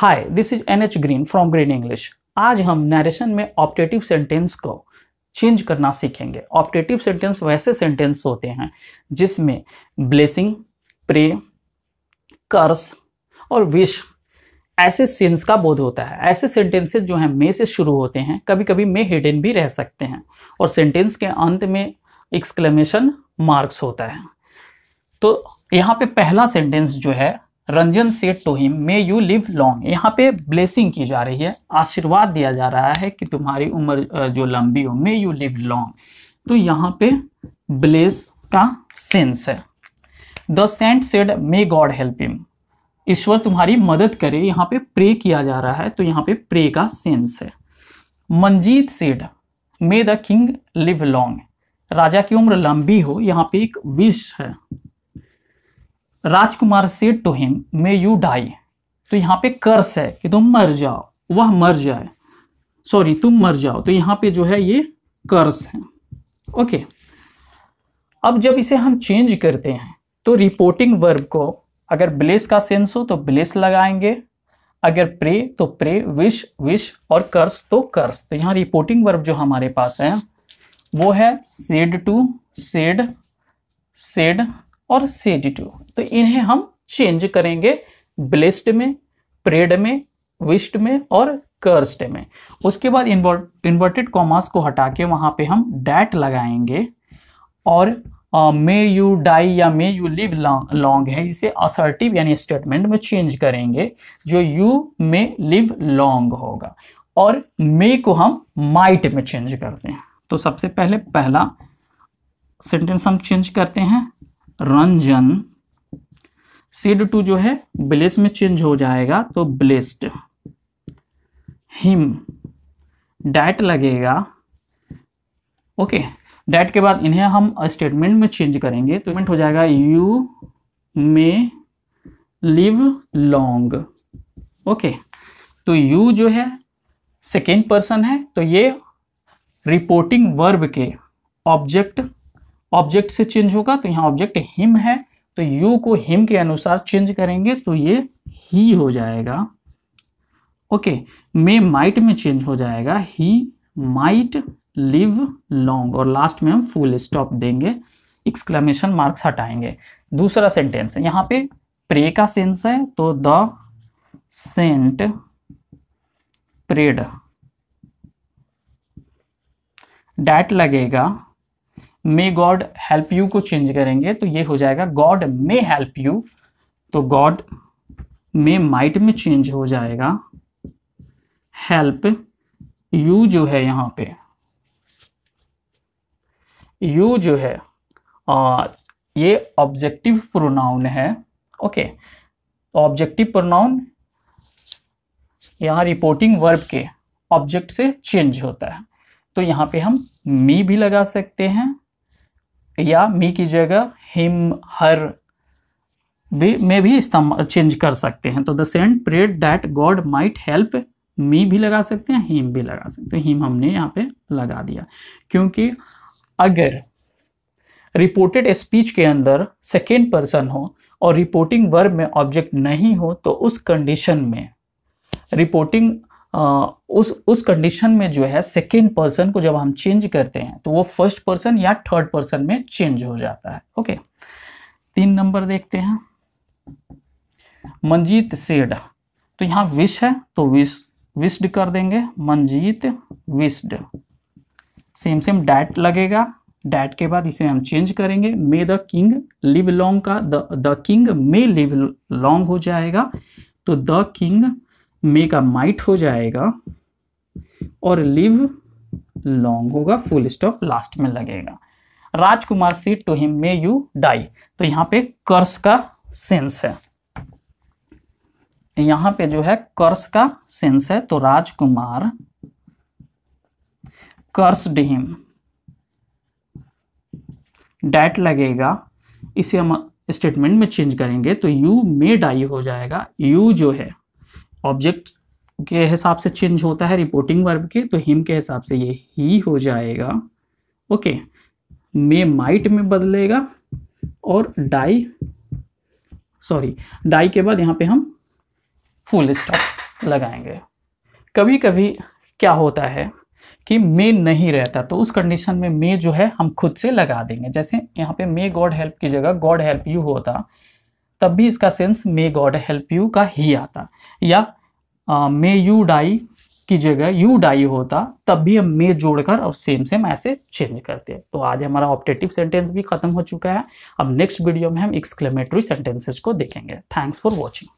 hi this is N H Green from Green English आज हम narration में optative sentence को चेंज करना सीखेंगे ऑप्टेटिव सेंटेंस वैसे सेंटेंस होते हैं जिसमें ब्लेसिंग प्रे कर्स और विश ऐसे सेंस का बोध होता है ऐसे सेंटेंसेस जो हैं मे से शुरू होते हैं कभी कभी मे हिडन भी रह सकते हैं और सेंटेंस के अंत में एक्सक्लेमेशन मार्क्स होता है तो यहाँ पे पहला सेंटेंस जो है Ranjan Seth to him may you live long यहाँ पे ब्लेसिंग की जा रही है आशीर्वाद दिया जा रहा है कि तुम्हारी उम्र जो लंबी हो मे यू लिव लॉन्ग तो यहाँ पे ब्लेस का सेंस है the saint said may God help him ईश्वर तुम्हारी मदद करे यहाँ पे प्रे किया जा रहा है तो यहाँ पे प्रे का सेंस है Manjeet said may the king live long राजा की उम्र लंबी हो यहाँ पे एक विश है Rajkumar said to him may you die तो यहाँ पे कर्स है कि तुम मर जाओ वह मर जाए सॉरी तुम मर जाओ तो यहाँ पे जो है ये कर्स है ओके अब जब इसे हम चेंज करते हैं तो रिपोर्टिंग वर्ब को अगर ब्लेस का सेंस हो तो ब्लेस लगाएंगे अगर प्रे तो प्रे विश विश और कर्स तो कर्स तो यहाँ रिपोर्टिंग वर्ब जो हमारे पास है वो है सेड टू सेड सेड और टू तो इन्हें हम चेंज करेंगे ब्लेस्ड में प्रेड में विस्ट में और कर्स्ट में उसके बाद इन्वर्टेड कॉमास को हटा के वहां पे हम डैट लगाएंगे और मे यू डाई या मे यू लिव लॉन्ग है इसे असर्टिव यानी स्टेटमेंट में चेंज करेंगे जो यू मे लिव लॉन्ग होगा और मे को हम माइट में चेंज करते हैं तो सबसे पहले पहला सेंटेंस हम चेंज करते हैं रंजन सीड टू जो है ब्लेस में चेंज हो जाएगा तो ब्लेस्ड हिम डैट लगेगा ओके डैट के बाद इन्हें हम स्टेटमेंट में चेंज करेंगे तो हो जाएगा you may live long okay तो यू जो है सेकेंड पर्सन है तो ये रिपोर्टिंग वर्ब के ऑब्जेक्ट ऑब्जेक्ट से चेंज होगा तो यहाँ ऑब्जेक्ट हिम है तो यू को हिम के अनुसार चेंज करेंगे तो ये ही हो जाएगा ओके मे माइट में चेंज हो जाएगा ही माइट लिव लॉन्ग और लास्ट में हम फुल स्टॉप देंगे एक्सक्लेमेशन मार्क्स हटाएंगे दूसरा सेंटेंस है यहाँ पे प्रे का सेंस है तो द सेंट प्रेड डैट लगेगा मे गॉड हेल्प यू को चेंज करेंगे तो ये हो जाएगा गॉड मे हेल्प यू तो गॉड मे माइट में चेंज हो जाएगा हेल्प यू जो है यहां पे यू जो है आ, ये ऑब्जेक्टिव प्रोनाउन है ओके ऑब्जेक्टिव प्रोनाउन यहां रिपोर्टिंग वर्ब के ऑब्जेक्ट से चेंज होता है तो यहां पे हम मी भी लगा सकते हैं या मी की जगह हिम हर भी में भी इस्तेमाल चेंज कर सकते हैं तो the saint prayed that God might help me भी लगा सकते हैं हिम भी लगा सकते हैं हिम हमने यहाँ पे लगा दिया क्योंकि अगर रिपोर्टेड स्पीच के अंदर सेकेंड पर्सन हो और रिपोर्टिंग वर्ब में ऑब्जेक्ट नहीं हो तो उस कंडीशन में रिपोर्टिंग उस उस कंडीशन में जो है सेकेंड पर्सन को जब हम चेंज करते हैं तो वो फर्स्ट पर्सन या थर्ड पर्सन में चेंज हो जाता है ओके तीन नंबर देखते हैं मनजीत सेड तो यहां विश है तो विश विस्ड कर देंगे Manjeet wished same same that लगेगा डैट के बाद इसे हम चेंज करेंगे may the king live long का the king may live long हो जाएगा तो द किंग मेक का माइट हो जाएगा और लिव लॉन्ग होगा फुल स्टॉप लास्ट में लगेगा Rajkumar said to him may you die तो यहां पे कर्स का सेंस है यहां पे जो है कर्स का सेंस है तो राजकुमार कर्स डिम डैट लगेगा इसे हम स्टेटमेंट में चेंज करेंगे तो यू मे डाई हो जाएगा यू जो है ऑब्जेक्ट के हिसाब से चेंज होता है रिपोर्टिंग वर्ब के तो हिम के हिसाब से ये ही हो जाएगा ओके मे माइट में बदलेगा और डाई सॉरी डाई के बाद यहाँ पे हम फुल स्टॉप लगाएंगे कभी कभी क्या होता है कि मे नहीं रहता तो उस कंडीशन में मे जो है हम खुद से लगा देंगे जैसे यहाँ पे मे गॉड हेल्प की जगह गॉड हेल्प यू होता तब भी इसका sense may God help you का ही आता या मे यू डाई की जगह यू डाई होता तब भी हम मे जोड़कर और सेम सेम ऐसे चेंज करते हैं तो आज हमारा ऑप्टेटिव सेंटेंस भी खत्म हो चुका है अब नेक्स्ट वीडियो में हम एक्सक्लेमेटरी सेंटेंसेस को देखेंगे थैंक्स फॉर वॉचिंग